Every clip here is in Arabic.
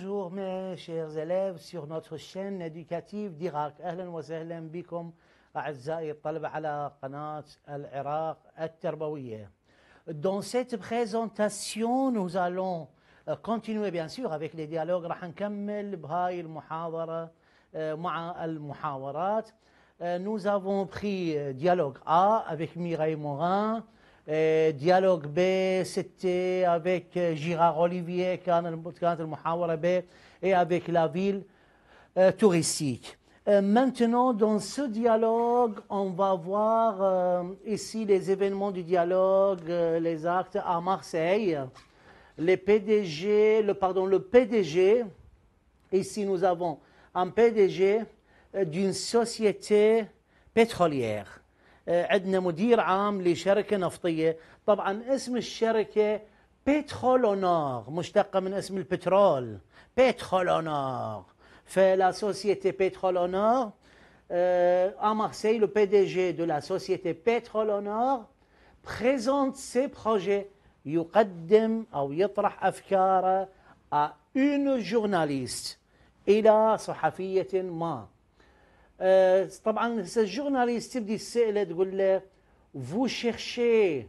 Bonjour mes chers élèves sur notre chaîne éducative d'Irak أهلا وسهلا بكم أعزائي الطلبة على قناة العراق التربوية Dans cette présentation nous allons continuer bien sûr avec les dialogues راح نكمل بهاي المحاضرة مع المحاورات Nous avons pris dialogue A avec Mireille Morin Dialogue B, c'était avec جيرار euh, Olivier, et avec la ville euh, touristique. Euh, maintenant, dans ce dialogue, on va voir ici les événements du dialogue, les actes à Marseille. Les PDG, le, pardon, le PDG, ici nous avons un PDG d'une société pétrolière. آه، عندنا مدير عام لشركه نفطيه طبعا اسم الشركه بيترولونار مشتقه من اسم البترول بيترولونار فلا سوسيتي بيترولونار à آه، بي دي جي دو لا سوسيتي Pétrolonor بريزونت سي بروجي يقدم أو يطرح أفكاره ا اون جورناليست إلى صحفية ما Euh, طبعا الجورناليست تبدي تساله تقول له vous cherchez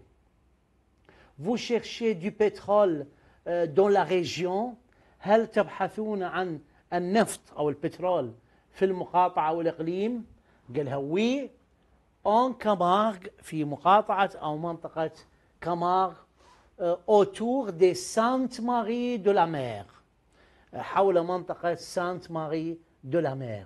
vous cherchez du pétrole euh, dans la région هل تبحثون عن النفط او البترول في المقاطعه والاقليم؟ قال لها وي اون كامارغ في مقاطعه او منطقه كامارغ اوتور دي سانت ماري دو لا مير حول منطقه سانت ماري دو لا مير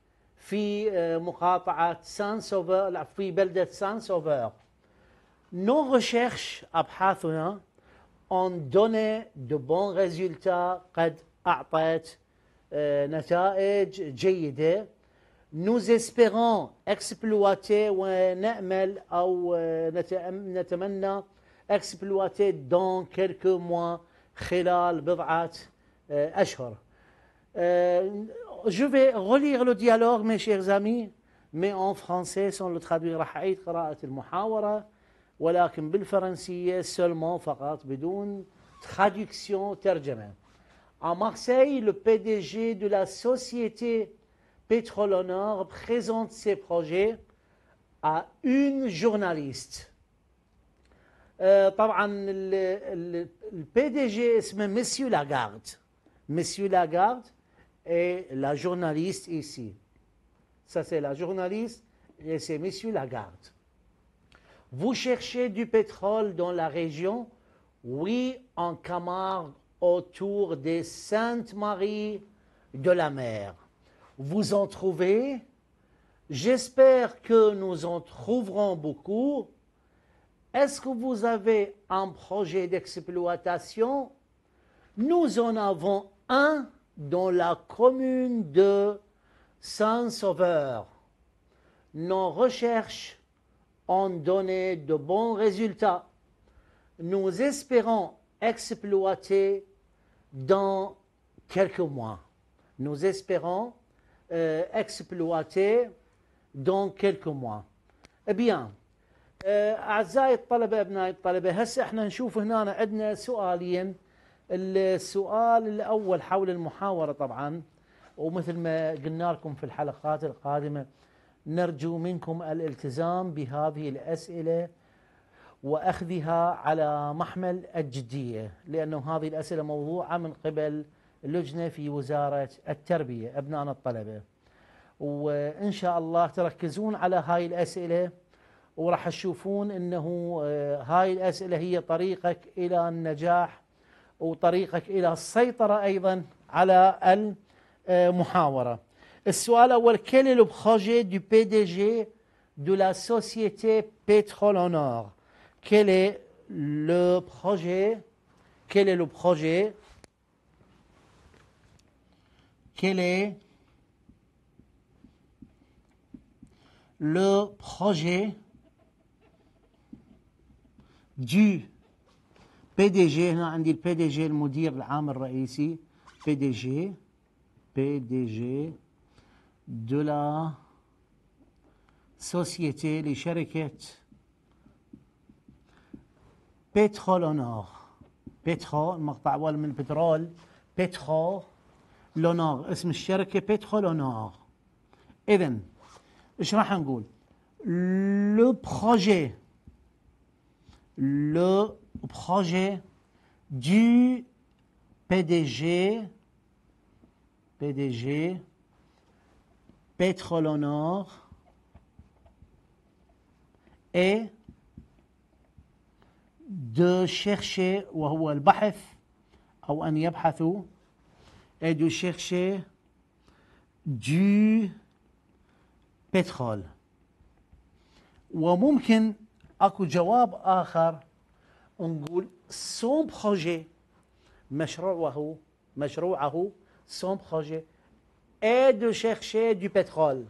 في آه، مقاطعة سان سوفر في بلدة سان سوفر نو ريشيرش أبحاثنا أون دوني دو بون ريزولتا قد أعطت آه، نتائج جيدة نوز اسبيرون اكسبلواتي ونأمل أو آه، نتمنى اكسبلواتي دون كيلكو موا خلال بضعة أشهر je vais relire le dialogue, mes chers amis, mais en français, sans le traduire. seulement traduction À Marseille, le PDG de la société Pétrole Honor présente ses projets à une journaliste. Euh, le, le PDG اسمه Monsieur Lagarde. Monsieur Lagarde et la journaliste ici. Ça, c'est la journaliste et c'est M. Lagarde. Vous cherchez du pétrole dans la région Oui, en Camargue, autour des Sainte-Marie de la mer. Vous en trouvez J'espère que nous en trouverons beaucoup. Est-ce que vous avez un projet d'exploitation Nous en avons un dans la commune de Saint-Sauveur. Nos recherches ont donné de bons résultats. Nous espérons exploiter dans quelques mois. Nous espérons euh, exploiter dans quelques mois. Eh bien, euh, أعزائي الطلبة أبنائي الطلبة هسه احنا نشوف هنا عندنا سؤالين السؤال الأول حول المحاورة طبعا ومثل ما قلنا لكم في الحلقات القادمة نرجو منكم الالتزام بهذه الأسئلة وأخذها على محمل الجدية لأنه هذه الأسئلة موضوعة من قبل لجنة في وزارة التربية أبنائنا الطلبة وإن شاء الله تركزون على هاي الأسئلة وراح تشوفون أنه آه، هاي الأسئلة هي طريقك إلى النجاح وطريقك إلى la أيضا على quel est le projet du PDG de la société Pétrole Quel est le projet Quel est le projet Quel est le projet du بي دي جي هنا عندي البي دي جي المدير العام الرئيسي بي دي جي بي دي جي دو لا سوسيتي لشركة اونور بيترول المقطع أول من البترول بيترول اونور اسم الشركة اونور إذا إيش راح نقول لو بروجي لو projet du PDG, PDG, Pétrole en Nord et de chercher, وهو et de chercher du pétrole. ou وممكن akou jawab اخر on dit « son projet. Mashrouahu, son projet est de chercher du pétrole.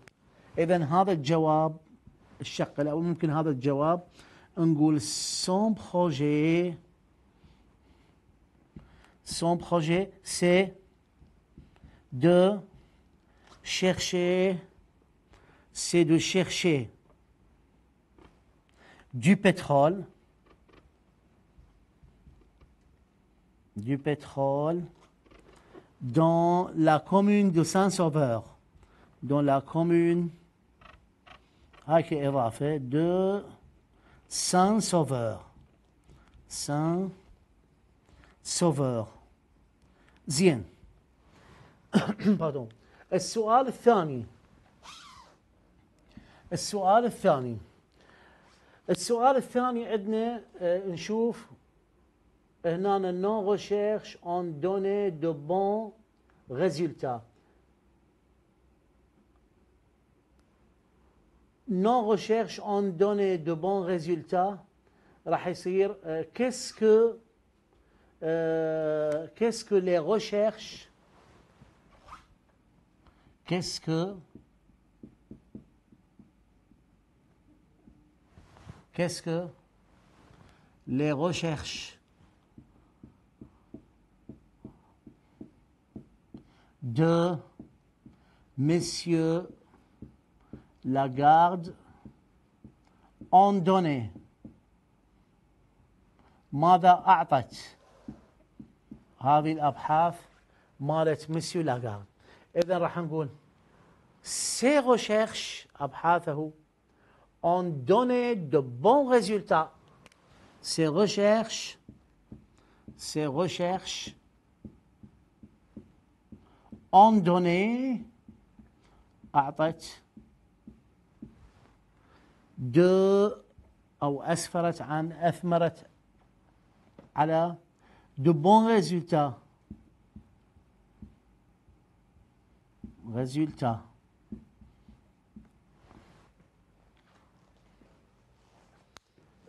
Et bien, هذا الجواب الشق الاول ممكن هذا الجواب dit « son projet son projet c'est de chercher c'est de chercher du pétrole du pétrole dans la commune de Saint-Sauveur, dans la commune ah, de Saint-Sauveur. Saint-Sauveur. Zien. Pardon. السؤال الثاني السؤال الثاني السؤال الثاني عندنا نشوف non-recherche recherches ont donné de bons résultats. Non-recherche ont donné de bons résultats. Euh, qu'est-ce que, euh, qu'est-ce que les recherches Qu'est-ce que Qu'est-ce que les recherches de M. Lagarde ont donné. ماذا أعطت هذه الأبحاث مالت مسيو لاغارد إذا نقول ces recherches abhathou, ont donné de bons résultats ces recherches ces recherches اون دوني اعطت دو او اسفرت عن اثمرت على دو بون ريزولتا ريزولتا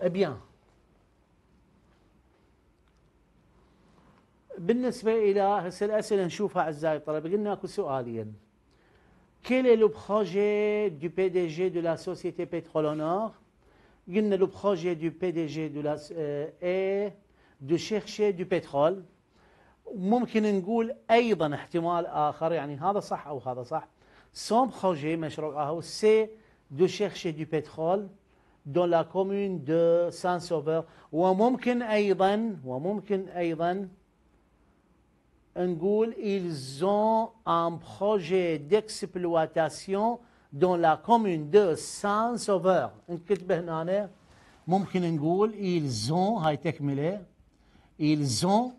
Eh بيان بالنسبه الى هسه الاسئله نشوفها اعزائي الطلبه قلنا اكو سؤالين كيل لو بروجي دو بي دي جي دو لا سوسيتي أونور قلنا لو بروجي دو بي دي جي دو لا اي دو شيخشي دو بترول ممكن نقول ايضا احتمال اخر يعني هذا صح او هذا صح سون بروجي مشروع اهو سي دو شيخشي دو بترول دون لا كومون دو سان سوفر وممكن ايضا وممكن ايضا ils ont un projet d'exploitation dans la commune de Saint-Sauveur نكتبه هنا ben ils ont هاي تكملة ils ont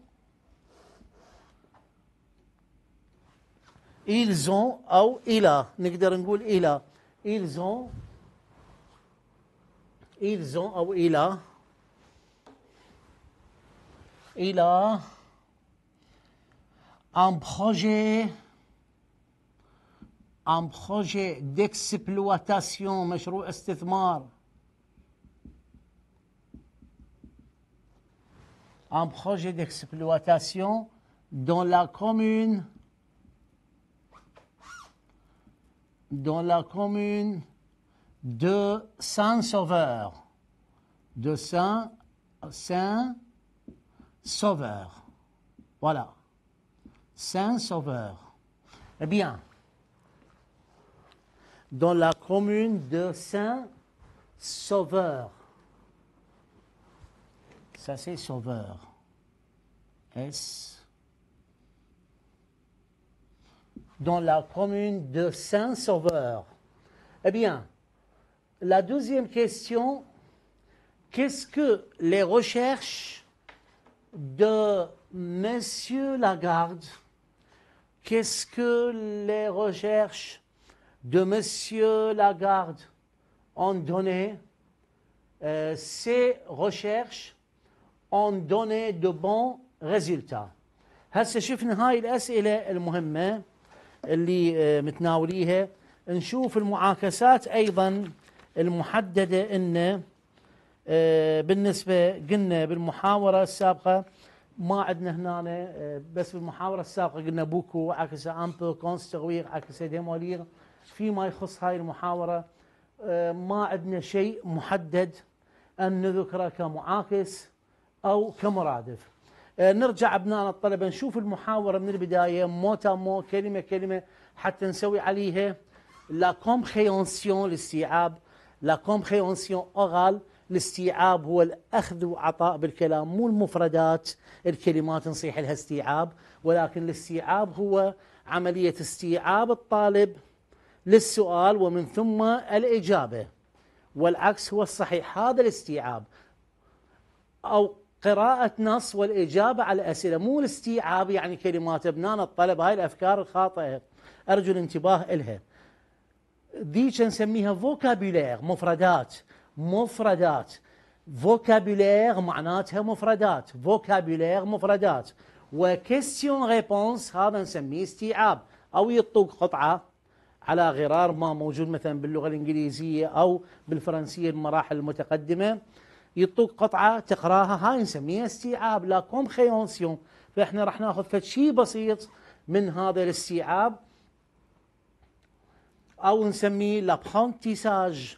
ils ont أو il a? il a, ils ont ils ont a? Il a un projet un projet d'exploitation projet d'investissement, un projet d'exploitation dans la commune dans la commune de Saint-Sauveur de Saint-Saint-Sauveur voilà Saint-Sauveur. Eh bien, dans la commune de Saint-Sauveur, ça c'est Sauveur, S. Dans la commune de Saint-Sauveur. Eh bien, la deuxième question, qu'est-ce que les recherches de Monsieur Lagarde Qu'est-ce que les recherches de M. Lagarde ont donné euh, Ces recherches ont donné de bons résultats. هسه شفنا هاي الأسئلة المهمة اللي آه، متناوليها نشوف المعاكسات أيضا المحددة إن آه، بالنسبة قلنا بالمحاورة السابقة ما عندنا هنا آه، بس بالمحاوره السابقه قلنا بوكو عكس امبل تغوير عكس ديمولير فيما يخص هاي المحاوره آه، ما عندنا شيء محدد ان نذكره كمعاكس او كمرادف آه، نرجع أبناء الطلبه نشوف المحاوره من البدايه موتا مو كلمه كلمه حتى نسوي عليها لا كومبريونسيون للاستيعاب لا كومبريونسيون اورال الاستيعاب هو الأخذ وعطاء بالكلام مو المفردات الكلمات نصيح لها استيعاب ولكن الاستيعاب هو عملية استيعاب الطالب للسؤال ومن ثم الإجابة والعكس هو الصحيح هذا الاستيعاب أو قراءة نص والإجابة على الأسئلة مو الاستيعاب يعني كلمات ابنان الطلب هاي الأفكار الخاطئة أرجو الانتباه إلها ذي نسميها فوكابيلير مفردات مفردات فوكابولير معناتها مفردات فوكابولير مفردات وكيستيون ريبونس هذا نسميه استيعاب او يطوق قطعه على غرار ما موجود مثلا باللغه الانجليزيه او بالفرنسيه المراحل المتقدمه يطوق قطعه تقراها هاي نسميها استيعاب لا كومبريونسيون فاحنا راح ناخذ فد شيء بسيط من هذا الاستيعاب او نسميه لابرونتيساج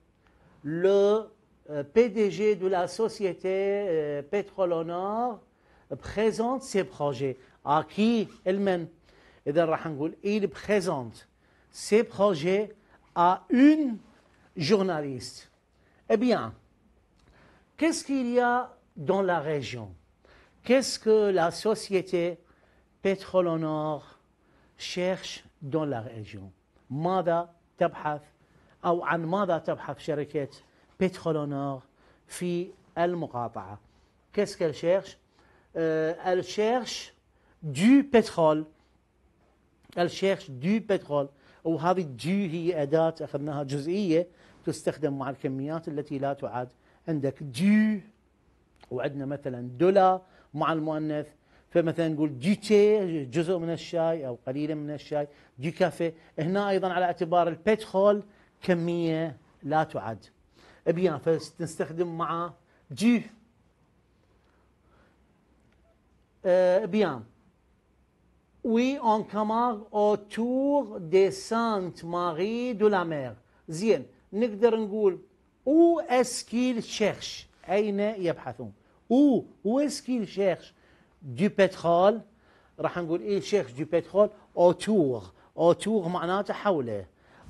le euh, PDG de la société euh, Pétrole au Nord présente ses projets à qui elle-même il présente ses projets à une journaliste. Eh bien, qu'est-ce qu'il y a dans la région Qu'est-ce que la société Pétrole au Nord cherche dans la région Mada أو عن ماذا تبحث شركة بترولونور في المقاطعة Qu'est-ce qu'elle cherche euh, Elle cherche du وهذه دو هي أداة أخذناها جزئية تستخدم مع الكميات التي لا تعد عندك دي وعندنا مثلا دولا مع المؤنث فمثلا نقول دي تي جزء من الشاي او قليلا من الشاي دي كافي هنا ايضا على اعتبار البترول كميه لا تعد بيافا نستخدم مع جي أه، بيان اون كامار او تور دي سانت ماري دو لا مير زين نقدر نقول او اسكيل شيرش اين يبحثون او او اسكيل شيرش دو بترول راح نقول اي شيرش دو بترول اوتور اوتور معناته حوله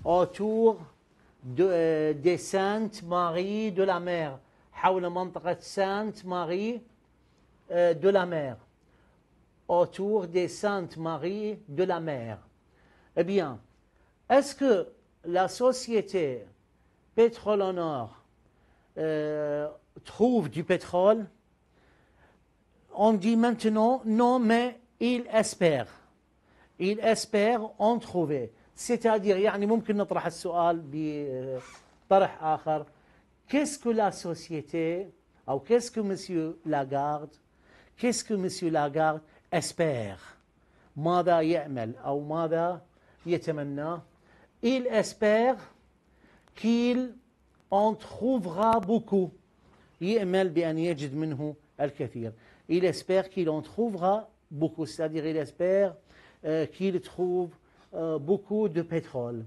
اوتور de, euh, des Saintes Marie de la mer. Sainte Marie euh, de la mer. Autour des Saintes Marie de la mer. Eh bien, est-ce que la société pétrole en or euh, trouve du pétrole On dit maintenant non, mais il espère. Il espère en trouver. ستادير يعني ممكن نطرح السؤال بطرح آخر كيسكو لا سوسيتي أو كيسكو مسيو لاغارد كيسكو مسيو لاغارد اسبير ماذا يأمل أو ماذا يتمنى il espère qu'il en trouvera beaucoup يأمل بأن يجد منه الكثير il espère qu'il en trouvera beaucoup c'est-à-dire il espère euh, qu'il trouve Euh, beaucoup de pétrole.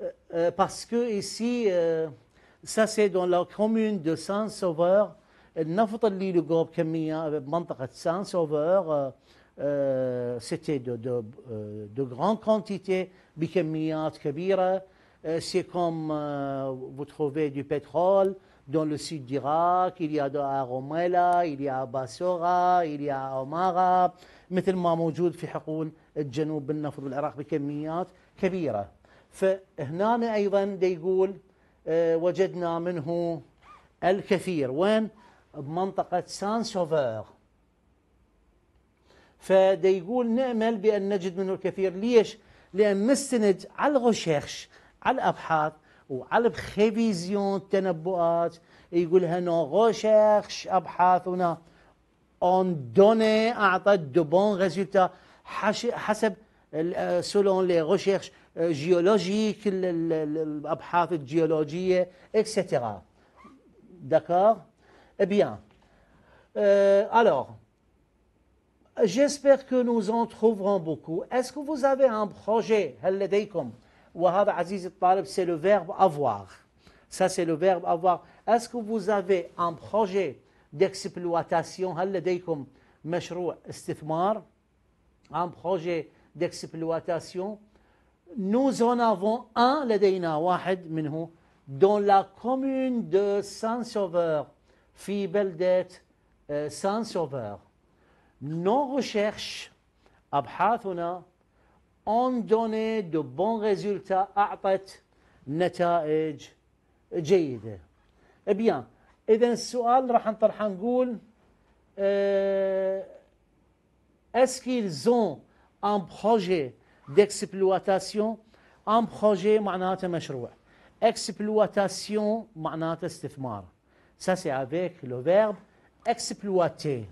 Euh, euh, parce que ici, ça c'est dans la commune de Saint-Sauveur, النفط اللي le بكمية بمنطقة سان euh, c'était de, de, de grandes quantités de Kabira c'est comme vous trouvez du pétrole dans le sud d'Irak, il y a à Romela, il y a à Bassora, il y a à Omara, مثل ما موجود في الجنوب بالنفط بالعراق بكميات كبيرة فهنا أيضا يقول آه، وجدنا منه الكثير وين بمنطقة سان سوفير فديقول نأمل بأن نجد منه الكثير ليش؟ لأن مستند على الغشيخش على الأبحاث وعلى بخيفيزيون التنبؤات يقول هنا غشيخش أبحاثنا دوني أعطت دوبون غزيلتا selon les recherches euh, géologiques, géologie, etc. D'accord Eh bien, euh, alors, j'espère que nous en trouverons beaucoup. Est-ce que vous avez un projet c'est le verbe avoir. Ça, c'est le verbe avoir. Est-ce que vous avez un projet d'exploitation un projet d'exploitation. Nous en avons un, لدينا واحد dans la commune de Saint-Sauveur, Fibeldet de euh, Saint-Sauveur. Nos recherches, Abhatuna, ont donné de bons résultats, à نتائج جيدة. Eh bien, إذا السؤال nous est-ce qu'ils ont un projet d'exploitation un projet un exploitation معناته استثمار ça c'est avec le verbe exploiter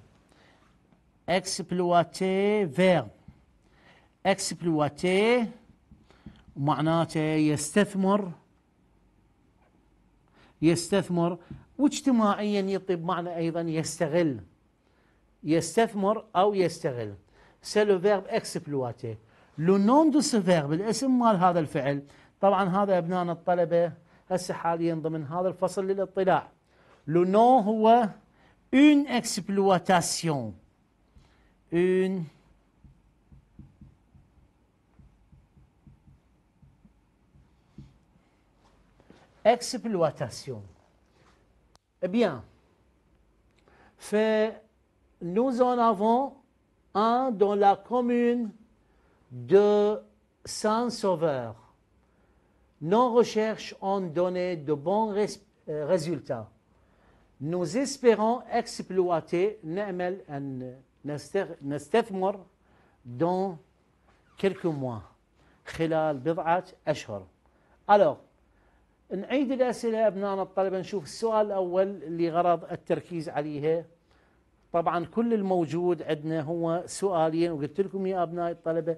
exploiter verbe exploiter معناته يستثمر يستثمر واجتماعيا يطيب معنى ايضا يستغل يستثمر أو يستغل سي لو فيرب اكسبلواتي لو نوم دو سو فيرب الاسم مال هذا الفعل طبعا هذا أبنائنا الطلبة هسه حاليا ضمن هذا الفصل للاطلاع لو نو هو اون اكسبلواتاسيون اون اكسبلواتاسيون بيان ف nous en avons un dans la commune de Saint-Sauveur. Nos recherches ont donné de bons euh, résultats. Nous espérons exploiter Nemel نستثمر dans quelques mois خلال بضعة أشهر. Alors طبعا كل الموجود عندنا هو سؤالين وقلت لكم يا ابنائي الطلبه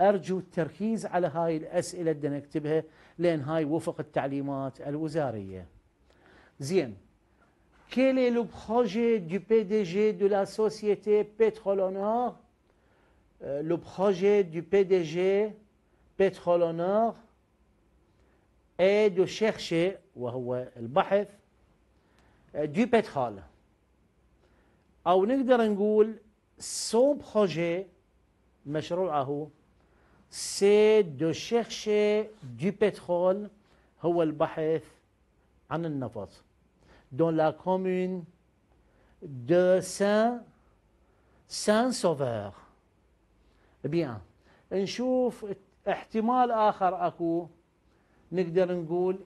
ارجو التركيز على هاي الاسئله اللي نكتبها لان هاي وفق التعليمات الوزاريه. زين Quel est le projet du PDG de la société Pétrolonor euh, Le projet du PDG Pétrolonor est de chercher, وهو البحث, euh, du pétrole. أو نقدر نقول سو بروجي مشروعه سي دو شيرشي دو بترول هو البحث عن النفط دون لا كومون دو سان سان سوفير بيان نشوف احتمال آخر أكو نقدر نقول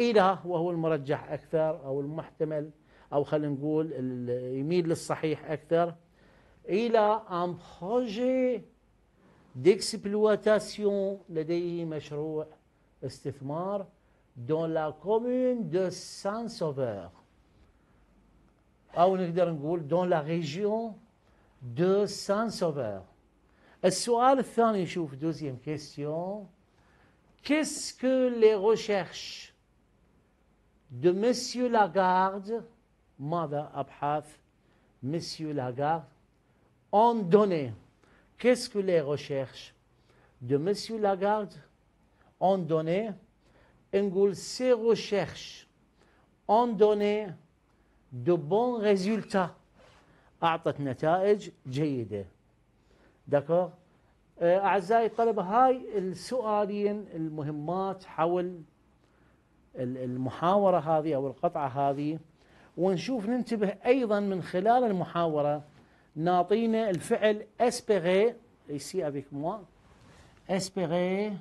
إله وهو المرجح أكثر أو المحتمل il a un projet للصحيح d'exploitation dans la commune de Saint-Sauveur dans la région de Saint-Sauveur السؤال الثاني question, qu'est-ce que les recherches de Monsieur Lagarde ماذا أبحث مسيو لاغار أن دوني كيسكو لي غوشيرش دو مسيو لاغار أن دوني نقول سي غوشيرش أن دوني دو بون ريزولتا أعطت نتائج جيدة داكور آه، أعزائي الطلبة هاي السؤالين المهمات حول المحاورة هذه أو القطعة هذه ونشوف ننتبه ايضا من خلال المحاوره نعطينا الفعل اسبيغي ici افيك موا اسبيغي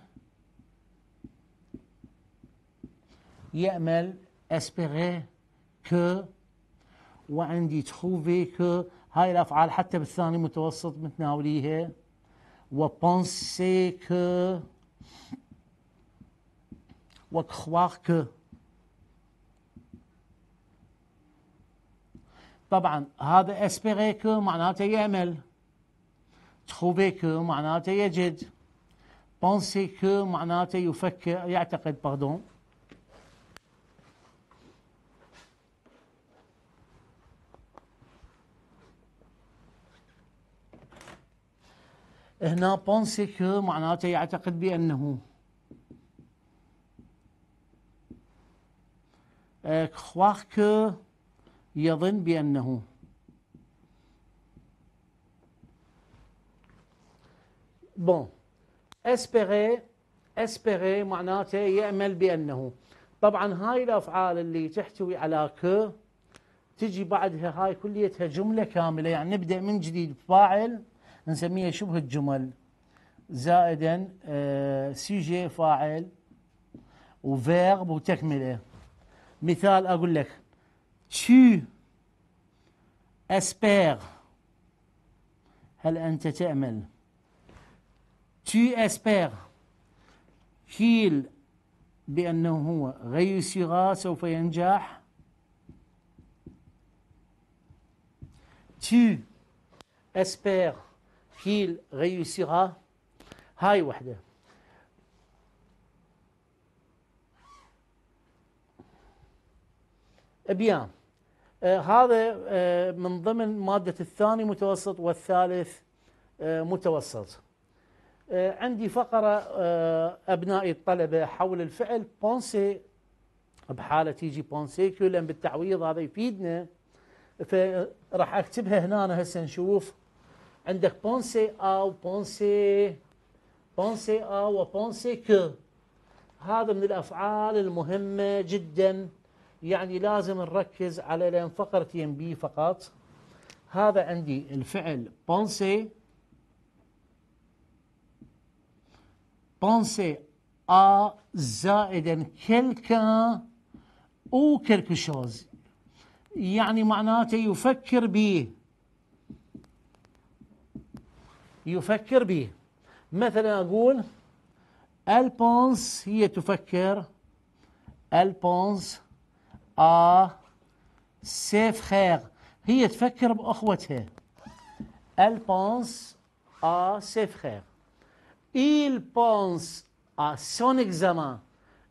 يأمل اسبيغي كو وعندي تخوفي كو هاي الافعال حتى بالثاني متوسط متناوليها وبونسي que وكخواغ كو طبعا هذا كو معناته يعمل تخوفي كو معناته يجد بونسي كو معناته يفكر يعتقد باردون هنا بونسي كو معناته يعتقد بأنه كخواخ إيه، كو يظن بأنه بون اسبيري اسبيري معناته يأمل بأنه طبعا هاي الأفعال اللي تحتوي على ك تجي بعدها هاي كليتها جملة كاملة يعني نبدأ من جديد فاعل نسميها شبه الجمل زائدا سيجي آه، فاعل وفيرب وتكمله مثال أقول لك Tu espères. هل أنت تأمل؟ Tu espères qu'il بأنه هو غيسيغا سوف ينجح tu espères qu'il réussira هاي واحدة Eh bien, آه، هذا آه، من ضمن مادة الثاني متوسط والثالث آه، متوسط عندي فقرة أبنائي الطلبة حول الفعل بونسي بحالة تيجي بونسي لأن بالتعويض هذا يفيدنا فراح أكتبها هنا هسه نشوف عندك بونسي أو بونسي بونسي أو وبونسي كو هذا من الأفعال المهمة جداً يعني لازم نركز على لين فقرتين بي فقط هذا عندي الفعل بونسي بونسي ا زائدا كلكا او كركشوز يعني معناته يفكر به يفكر به مثلا اقول البونس هي تفكر البونس آه سيف خير هي تفكر بأخوتها ال بونس ا سي فخير ايل بونس ا سون اكزامان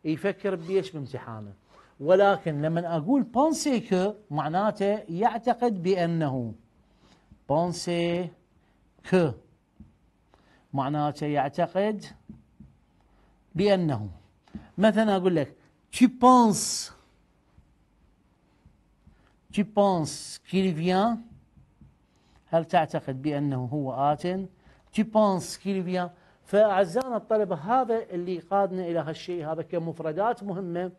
يفكر بيش بامتحانه ولكن لما اقول بونسي كو معناته يعتقد بانه بونسي كو معناته يعتقد بانه مثلا اقول لك tu penses tu penses qu'il vient هل تعتقد بأنه هو آت tu penses qu'il vient فأعزائنا الطلبة هذا اللي قادنا إلى هالشيء هذا كمفردات مهمة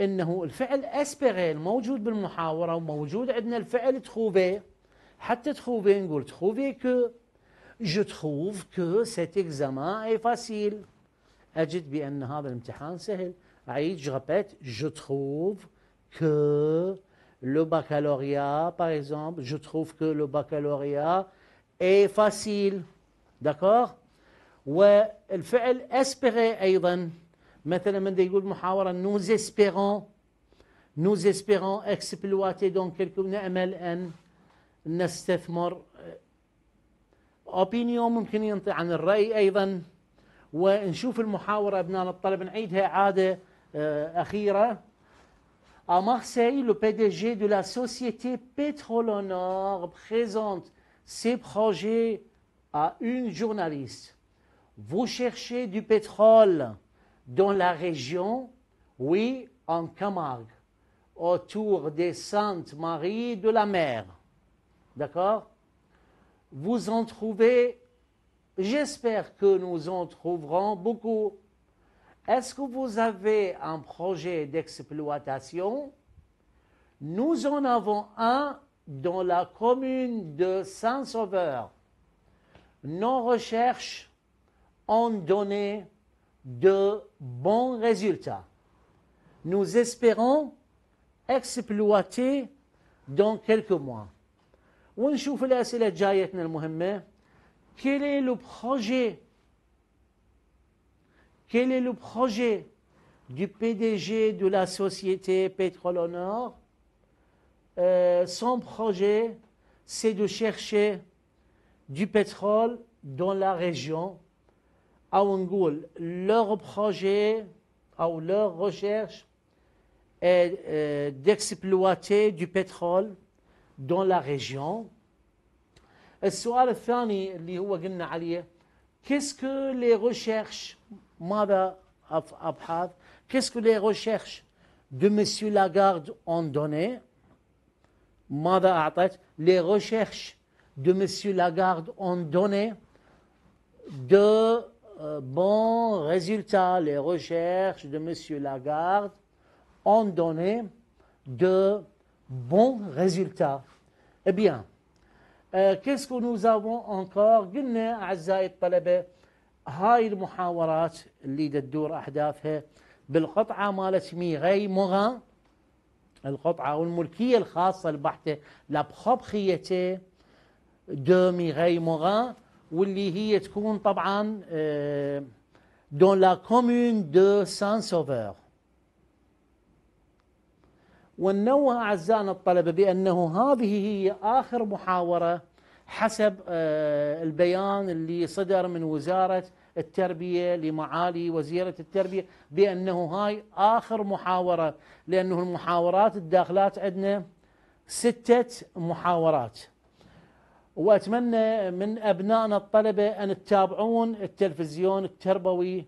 انه الفعل اسبيغي الموجود بالمحاوره وموجود عندنا الفعل تخوفي حتى تخوفي نقول تخوفي كو جو تخوف كو سيت اكزامان اي فاسيل اجد بان هذا الامتحان سهل اعيد جو جو تخوف كو le baccalauréat, par exemple, je trouve que le baccalauréat est facile. D'accord والفعل espérer أيضا مثلا من يقول محاورة nous espérons nous espérons exploiter donc quelque نأمل أن نستثمر اوبينيون ممكن ينطي عن الرأي أيضا ونشوف المحاورة أبناء الطلب نعيدها عادة أخيرة À Marseille, le PDG de la société Pétrole en présente ses projets à une journaliste. Vous cherchez du pétrole dans la région Oui, en Camargue, autour des Saintes-Marie de la mer. D'accord Vous en trouvez J'espère que nous en trouverons beaucoup est-ce que vous avez un projet d'exploitation Nous en avons un dans la commune de Saint-Sauveur. Nos recherches ont donné de bons résultats. Nous espérons exploiter dans quelques mois. Quel est le projet quel est le projet du PDG de la société Pétrole au Nord euh, Son projet, c'est de chercher du pétrole dans la région à Leur projet ah, ou leur recherche est euh, d'exploiter du pétrole dans la région. السؤال الثاني اللي qu'est-ce que les recherches of Abhad, Qu'est-ce que les recherches de M. Lagarde ont donné madame Atat, Les recherches de M. Lagarde ont donné de euh, bons résultats. Les recherches de M. Lagarde ont donné de bons résultats. Eh bien, euh, qu'est-ce que nous avons encore هاي المحاورات اللي تدور احداثها بالقطعه مالت ميغي مغا القطعه او الملكيه الخاصه البحته لبخبخيته دو ميغي مغا واللي هي تكون طبعا دون لا كومون دو سان سوفور ونوه اعزائنا الطلبه بانه هذه هي اخر محاوره حسب آه، البيان اللي صدر من وزاره التربيه لمعالي وزيره التربيه بانه هاي اخر محاوره لانه المحاورات الداخلات عندنا سته محاورات واتمنى من ابنائنا الطلبه ان تتابعون التلفزيون التربوي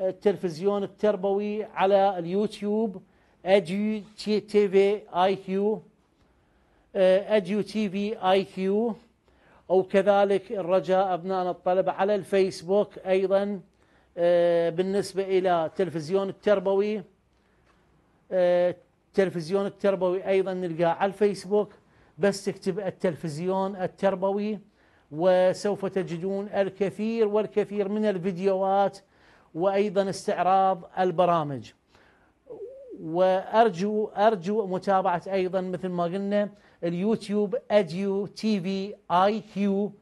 التلفزيون التربوي على اليوتيوب اجي تي في اي كيو آه، اديو تي في اي كيو او كذلك الرجاء ابنائنا الطلبه على الفيسبوك ايضا آه، بالنسبه الى تلفزيون التربوي التلفزيون آه، التربوي ايضا نلقاه على الفيسبوك بس تكتب التلفزيون التربوي وسوف تجدون الكثير والكثير من الفيديوهات وايضا استعراض البرامج وارجو ارجو متابعه ايضا مثل ما قلنا اليوتيوب اديو تي في اي كيو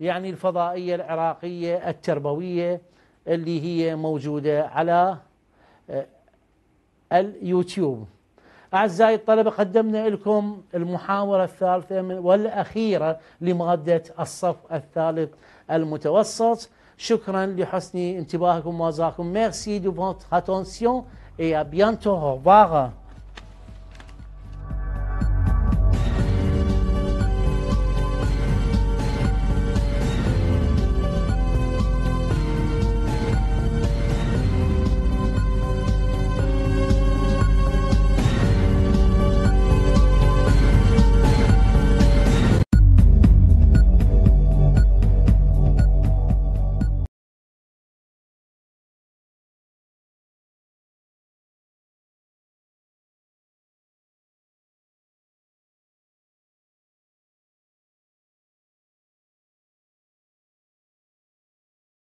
يعني الفضائيه العراقيه التربويه اللي هي موجوده على آه، اليوتيوب أعزائي الطلبة قدمنا لكم المحاورة الثالثة والأخيرة لمادة الصف الثالث المتوسط شكرا لحسن انتباهكم وزاكم ميرسي دو فوتر اتونسيون اي ا بيانتو